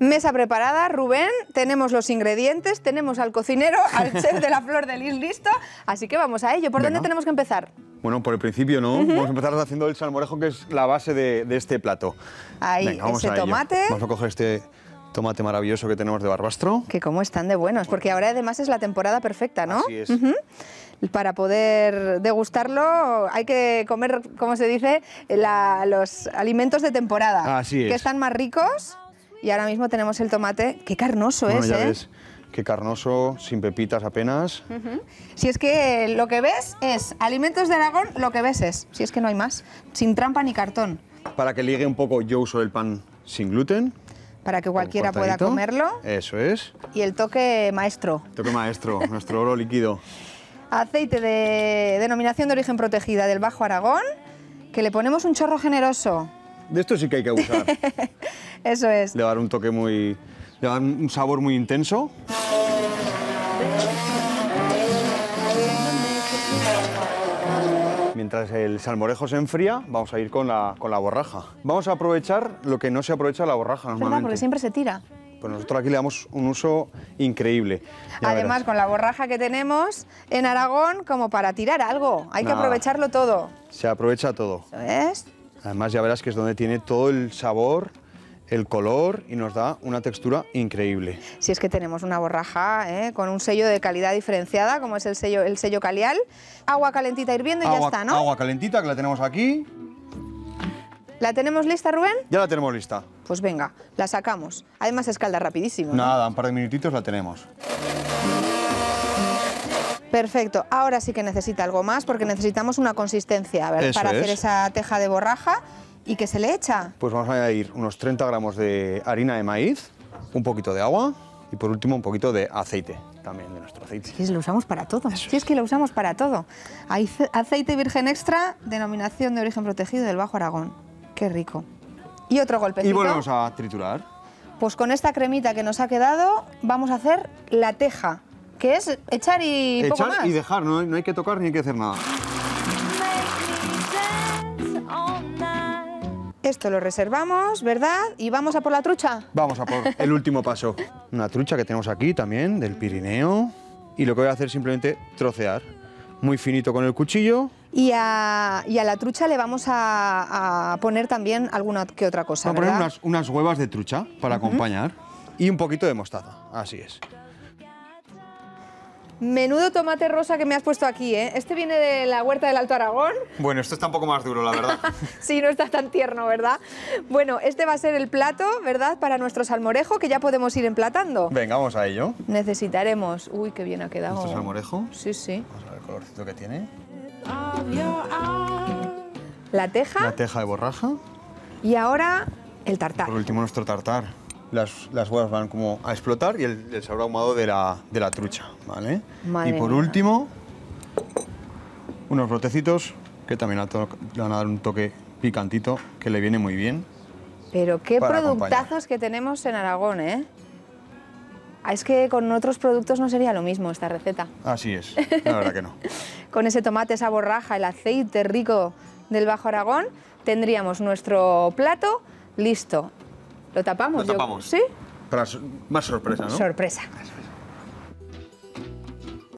Mesa preparada, Rubén, tenemos los ingredientes, tenemos al cocinero, al chef de la flor de lis listo, así que vamos a ello. ¿Por dónde tenemos que empezar? Bueno, por el principio, ¿no? Vamos a empezar haciendo el salmorejo, que es la base de, este plato. Ahí, vamos ese tomate. Vamos a coger este tomate maravilloso que tenemos de barbastro. Que cómo están de buenos, porque ahora además es la temporada perfecta, ¿no? Así es. para poder degustarlo hay que comer, como se dice, los alimentos de temporada. Así es. Que están más ricos. Y ahora mismo tenemos el tomate. ¡Qué carnoso es, ya ¿eh? Ves qué carnoso, sin pepitas apenas. Si es que lo que ves es alimentos de Aragón, lo que ves es, si es que no hay más, sin trampa ni cartón. Para que ligue un poco, yo uso el pan sin gluten. Para que cualquiera pueda comerlo. Eso es. Y el toque maestro. toque maestro, nuestro oro líquido. Aceite de denominación de origen protegida del Bajo Aragón, que le ponemos un chorro generoso de esto sí que hay que abusar. Eso es. Le va a dar un toque muy... Le va a dar un sabor muy intenso. Mientras el salmorejo se enfría, vamos a ir con la, con la borraja. Vamos a aprovechar lo que no se aprovecha la borraja normalmente. Porque siempre se tira. Pues nosotros aquí le damos un uso increíble. Además, con la borraja que tenemos en Aragón, como para tirar algo. Hay que aprovecharlo todo. Se aprovecha todo. Eso es. Además ya verás que es donde tiene todo el sabor, el color y nos da una textura increíble. Si es que tenemos una borraja ¿eh? con un sello de calidad diferenciada, como es el sello, el sello calial. Agua calentita hirviendo y ya está, ¿no? Agua calentita que la tenemos aquí. ¿La tenemos lista, Rubén? Ya la tenemos lista. Pues venga, la sacamos. Además escalda rapidísimo. Nada, un par de minutitos la tenemos. Perfecto. Ahora sí que necesita algo más porque necesitamos una consistencia para hacer esa teja de borraja. ¿Y que se le echa? Pues vamos a añadir unos 30 gramos de harina de maíz, un poquito de agua y por último un poquito de aceite, también de nuestro aceite. Sí, lo usamos para todo. sí, es. que lo usamos para todo. Hay aceite virgen extra, denominación de origen protegido del Bajo Aragón. Qué rico. Y otro golpecito. Y volvemos a triturar. Pues con esta cremita que nos ha quedado vamos a hacer la teja es echar y y dejar, no, hay que tocar ni hay que hacer nada. Esto lo reservamos, ¿verdad? Y vamos a por la trucha. Vamos a por el último paso. Una trucha que tenemos aquí también, del Pirineo. Y lo que voy a hacer simplemente trocear. Muy finito con el cuchillo. Y a, la trucha le vamos a, poner también alguna que otra cosa. Vamos a poner unas, unas, huevas de trucha para acompañar. Y un poquito de mostaza, así es. Menudo tomate rosa que me has puesto aquí, ¿eh? Este viene de la huerta del Alto Aragón. Bueno, esto está un poco más duro, la verdad. sí, no está tan tierno, ¿verdad? Bueno, este va a ser el plato, ¿verdad? Para nuestro salmorejo, que ya podemos ir emplatando. Venga, vamos a ello. Necesitaremos... Uy, qué bien ha quedado. ¿Nuestro salmorejo? Sí, sí. Vamos a ver el colorcito que tiene. La teja. La teja de borraja. Y ahora el tartar. Por último, nuestro tartar las, las huevas van como a explotar y el, sabor ahumado de la, trucha, ¿vale? y por último, unos brotecitos que también le van a dar un toque picantito que le viene muy bien. Pero qué productazos que tenemos en Aragón, ¿eh? Ah, es que con otros productos no sería lo mismo esta receta. Así es, la verdad que no. con ese tomate, esa borraja, el aceite rico del Bajo Aragón, tendríamos nuestro plato listo. ¿Lo tapamos? Lo ¿Sí? Para más sorpresa, ¿no? Sorpresa.